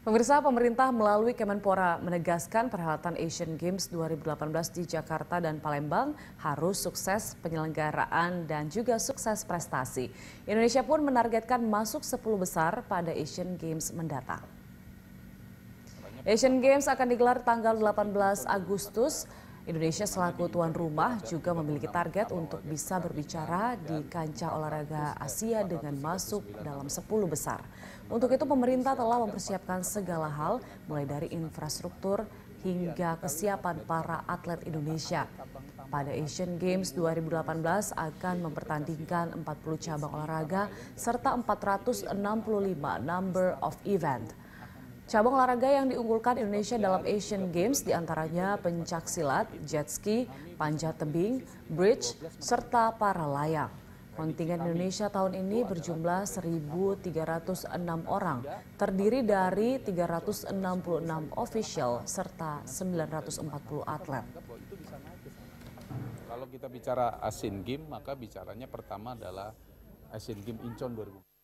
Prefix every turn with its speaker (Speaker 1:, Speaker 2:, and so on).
Speaker 1: Pemirsa pemerintah melalui Kemenpora menegaskan perhelatan Asian Games 2018 di Jakarta dan Palembang harus sukses penyelenggaraan dan juga sukses prestasi. Indonesia pun menargetkan masuk 10 besar pada Asian Games mendatang. Asian Games akan digelar tanggal 18 Agustus Indonesia selaku tuan rumah juga memiliki target untuk bisa berbicara di kancah olahraga Asia dengan masuk dalam 10 besar. Untuk itu pemerintah telah mempersiapkan segala hal mulai dari infrastruktur hingga kesiapan para atlet Indonesia. Pada Asian Games 2018 akan mempertandingkan 40 cabang olahraga serta 465 number of event. Cabang olahraga yang diunggulkan Indonesia dalam Asian Games diantaranya pencak silat, jet ski, panjat tebing, bridge, serta para layang. Kontingen Indonesia tahun ini berjumlah 1.306 orang, terdiri dari 366 official serta 940 atlet.
Speaker 2: Kalau kita bicara Asian Games, maka bicaranya pertama adalah Asian Games Incheon 2020.